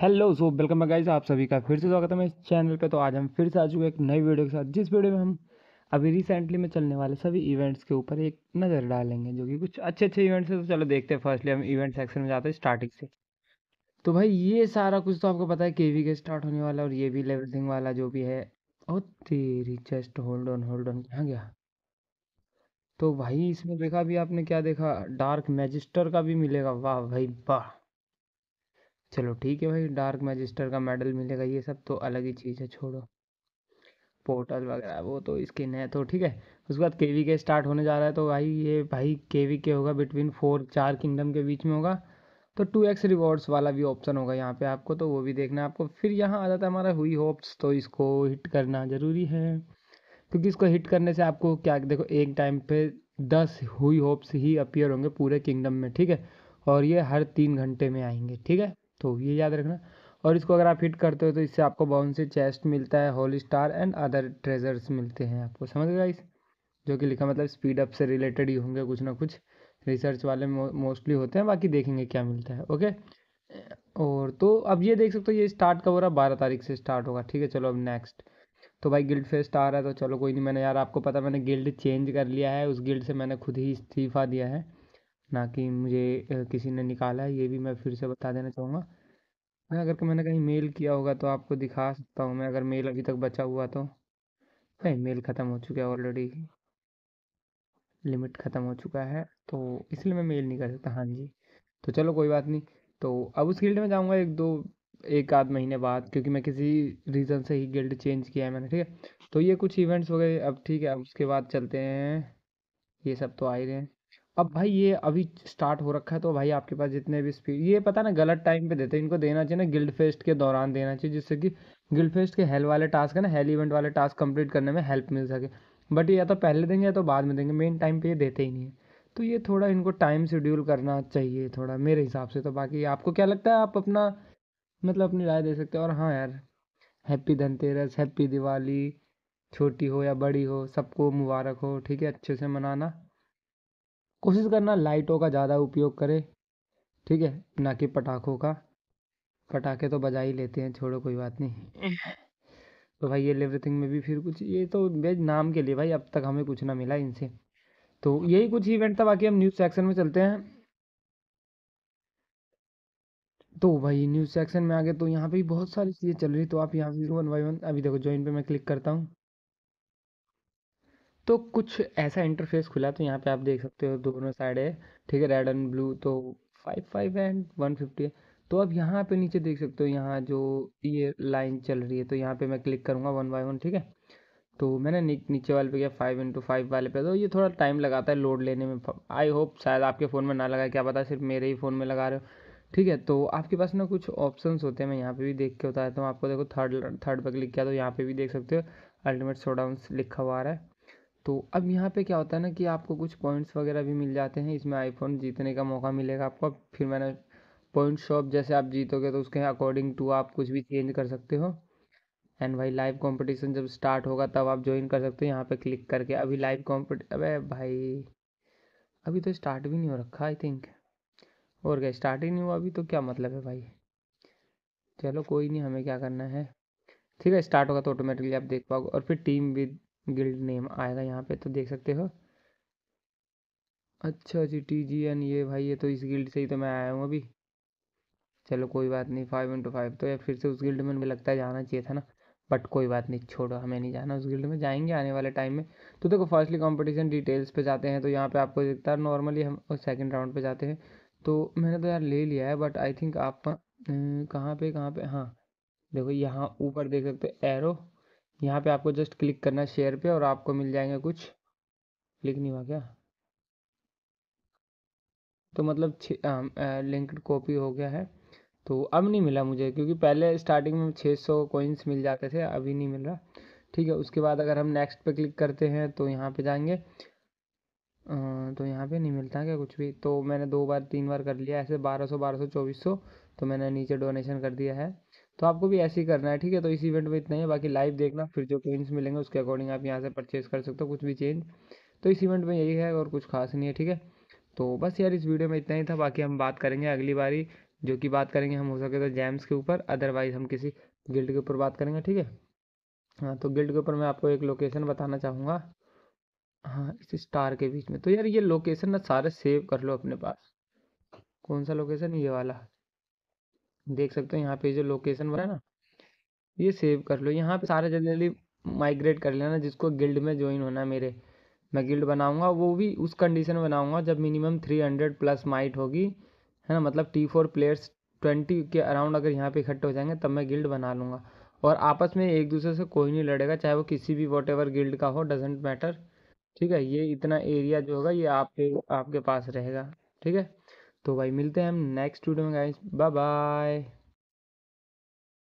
Hello so welcome guys आप सभी का फिर से स्वागत है मेरे चैनल पे तो आज हम फिर से आ चुके एक नई वीडियो के साथ जिस वीडियो में हम अभी रिसेंटली में चलने वाले सभी इवेंट्स के ऊपर एक नज़र डालेंगे जो कि कुछ अच्छे अच्छे इवेंट्स हैं तो चलो देखते हैं फर्स्टली हम इवेंट सेक्शन में जाते हैं स्टार्टिंग से तो भाई ये सारा कुछ तो आपको पता है के वी के स्टार्ट होने वाला और ये भी लेवलिंग वाला जो भी है और तेरी chest hold on hold on कहाँ गया तो भाई इसमें देखा भी आपने क्या देखा डार्क मैजिस्टर का भी मिलेगा वाह भाई वाह चलो ठीक है भाई डार्क मैजिस्टर का मेडल मिलेगा ये सब तो अलग ही चीज़ है छोड़ो पोर्टल वगैरह वो तो स्किन है तो ठीक है उसके बाद के वी के स्टार्ट होने जा रहा है तो भाई ये भाई के वी के होगा बिटवीन फोर चार किंगडम के बीच में होगा तो टू एक्स रिवॉर्ड्स वाला भी ऑप्शन होगा यहाँ पे आपको तो वो भी देखना है आपको फिर यहाँ आ जाता है हमारा हुई होप्स तो इसको हिट करना ज़रूरी है क्योंकि इसको हिट करने से आपको क्या देखो एक टाइम पे दस हुई होप्स ही अपियर होंगे पूरे किंगडम में ठीक है और ये हर तीन घंटे में आएंगे ठीक है तो ये याद रखना और इसको अगर आप हिट करते हो तो इससे आपको से चेस्ट मिलता है whole star and other treasures मिलते हैं आपको समझ गए इस जो कि लिखा मतलब स्पीड अप से रिलेटेड ही होंगे कुछ ना कुछ रिसर्च वाले मोस्टली होते हैं बाकी देखेंगे क्या मिलता है ओके और तो अब ये देख सकते हो ये स्टार्ट कब हो रहा है बारह तारीख से स्टार्ट होगा ठीक है चलो अब नेक्स्ट तो भाई गिल्ड फेस्ट आ रहा है तो चलो कोई नहीं मैंने यार आपको पता मैंने गिल्ड चेंज कर लिया है उस गिल्ड से मैंने खुद ही इस्तीफ़ा दिया है ना कि मुझे किसी ने निकाला है, ये भी मैं फिर से बता देना चाहूँगा। मैं अगर मैंने कहीं मेल किया होगा तो आपको दिखा सकता हूँ मैं अगर मेल अभी तक बचा हुआ तो। नहीं मेल खत्म हो चुका है ऑलरेडी। लिमिट खत्म हो चुका है, तो इसलिए मैं मेल नहीं कर सकता हाँ जी। तो चलो कोई बात नहीं, तो अब उस गिल्ड में जाऊँगा एक दो एक आध महीने बाद क्योंकि मैं किसी रीज़न से ही गिल्ड चेंज किया है मैंने, ठीक है? तो ये कुछ इवेंट्स हो गए अब ठीक है, अब उसके बाद चलते हैं ये सब तो आ ही रहे हैं। अब भाई ये अभी स्टार्ट हो रखा है तो भाई आपके पास जितने भी स्पीड ये पता ना गलत टाइम पे देते हैं इनको देना चाहिए ना गिल्ड फेस्ट के दौरान देना चाहिए जिससे कि गिल्ड फेस्ट के हेल वाले टास्क है ना हेल इवेंट वाले टास्क कंप्लीट करने में हेल्प मिल सके बट ये या तो पहले देंगे या तो बाद में देंगे मेन टाइम पर ये देते ही नहीं है तो ये थोड़ा इनको टाइम शेड्यूल करना चाहिए थोड़ा मेरे हिसाब से तो बाकी आपको क्या लगता है आप अपना मतलब अपनी राय दे सकते हो और हाँ यार हैप्पी धनतेरस हैप्पी दिवाली छोटी हो या बड़ी हो सबको मुबारक हो ठीक है अच्छे से मनाना कोशिश करना लाइटों का ज़्यादा उपयोग करें ठीक है ना कि पटाखों का पटाखे तो बजा ही लेते हैं छोड़ो कोई बात नहीं तो भाई ये एवरीथिंग में भी फिर कुछ ये तो नाम के लिए भाई अब तक हमें कुछ ना मिला इनसे तो यही कुछ इवेंट था बाकी हम न्यूज़ सेक्शन में चलते हैं तो भाई न्यूज़ सेक्शन में आगे तो यहाँ पे बहुत सारी चीज़ें चल रही तो आप यहाँ वन बाई वन अभी देखो ज्वाइन पे मैं क्लिक करता हूँ तो कुछ ऐसा इंटरफेस खुला तो यहाँ पे आप देख सकते हो दोनों साइड है ठीक है रेड एंड ब्लू तो five five and one fifty है तो अब यहाँ पे नीचे देख सकते हो यहाँ जो ये लाइन चल रही है तो यहाँ पे मैं क्लिक करूँगा वन बाई वन ठीक है तो मैंने नी, नीचे वाले पे किया फाइव इंटू फाइव वाले पे तो ये थोड़ा टाइम लगाता है लोड लेने में आई होप शायद आपके फ़ोन में ना लगाए क्या पता सिर्फ मेरे ही फ़ोन में लगा रहे हो ठीक है तो आपके पास ना कुछ ऑप्शन होते हैं मैं यहाँ पे भी देख के बताता हूँ आपको देखो थर्ड थर्ड पर क्लिक किया तो यहाँ पे भी देख सकते हो अल्टीमेट शोडाउन लिखा हुआ आ रहा है तो अब यहाँ पे क्या होता है ना कि आपको कुछ पॉइंट्स वगैरह भी मिल जाते हैं इसमें आईफोन जीतने का मौका मिलेगा आपको फिर मैंने पॉइंट शॉप जैसे आप जीतोगे तो उसके अकॉर्डिंग टू आप कुछ भी चेंज कर सकते हो एंड भाई लाइव कंपटीशन जब स्टार्ट होगा तब आप ज्वाइन कर सकते हो यहाँ पे क्लिक करके अभी लाइव कॉम्पिट अब भाई अभी तो स्टार्ट भी नहीं हो रखा आई थिंक और क्या स्टार्ट ही नहीं हुआ अभी तो क्या मतलब है भाई चलो कोई नहीं हमें क्या करना है ठीक है स्टार्ट होगा तो ऑटोमेटिकली आप देख पाओगे और फिर टीम विद गिल्ड नेम आएगा यहाँ पे तो देख सकते हो अच्छा जी टी जी एन ये भाई ये तो इस गिल्ड से ही तो मैं आया हूँ अभी चलो कोई बात नहीं फाइव इंटू फाइव तो या फिर से उस गिल्ड में मुझे लगता है जाना चाहिए था ना बट कोई बात नहीं छोड़ो हमें नहीं जाना उस गिल्ड में जाएंगे आने वाले टाइम में तो देखो फर्स्टली कंपटीशन डिटेल्स पे जाते हैं तो यहाँ पे आपको दिखता है नॉर्मली हम सेकंड राउंड पे जाते हैं तो मैंने तो यार ले लिया है बट आई थिंक आप कहाँ पे कहाँ पे हाँ देखो यहाँ ऊपर देख सकते हो एरो यहाँ पे आपको जस्ट क्लिक करना है शेयर पे और आपको मिल जाएंगे कुछ क्लिक नहीं हुआ क्या तो मतलब लिंक्ड कॉपी हो गया है तो अब नहीं मिला मुझे क्योंकि पहले स्टार्टिंग में 600 सौ कोइंस मिल जाते थे अभी नहीं मिल रहा ठीक है उसके बाद अगर हम नेक्स्ट पे क्लिक करते हैं तो यहाँ पे जाएंगे तो यहाँ पे नहीं मिलता क्या कुछ भी तो मैंने दो बार तीन बार कर लिया ऐसे 1200 1200 2400 तो मैंने नीचे डोनेशन कर दिया है तो आपको भी ऐसे ही करना है ठीक है तो इस इवेंट में इतना ही है बाकी लाइव देखना फिर जो कोइंस मिलेंगे उसके अकॉर्डिंग आप यहाँ से परचेज कर सकते हो कुछ भी चेंज तो इस इवेंट में यही है और कुछ खास नहीं है ठीक है तो बस यार इस वीडियो में इतना ही था बाकी हम बात करेंगे अगली बारी जो कि बात करेंगे हम हो सके तो जैम्स के ऊपर अदरवाइज हम किसी गिल्ड के ऊपर बात करेंगे ठीक है हाँ तो गिल्ड के ऊपर मैं आपको एक लोकेशन बताना चाहूँगा हाँ इस स्टार के बीच में तो यार ये लोकेशन ना सारे सेव कर लो अपने पास कौन सा लोकेशन ये वाला देख सकते हो यहाँ पे जो लोकेशन बना है ना ये सेव कर लो यहाँ पे सारे जनरली माइग्रेट कर लेना जिसको गिल्ड में ज्वाइन होना है मेरे मैं गिल्ड बनाऊँगा वो भी उस कंडीशन में बनाऊँगा जब minimum three hundred plus might होगी है ना मतलब टी फोर प्लेयर्स ट्वेंटी के अराउंड अगर यहाँ पे इकट्ठे हो जाएंगे तब मैं गिल्ड बना लूँगा और आपस में एक दूसरे से कोई नहीं लड़ेगा चाहे वो किसी भी वॉट एवर गिल्ड का हो डजेंट मैटर ठीक है ये इतना एरिया जो होगा ये आपके आपके पास रहेगा ठीक है तो भाई मिलते हैं हम नेक्स्ट वीडियो में गाइस बाय बाय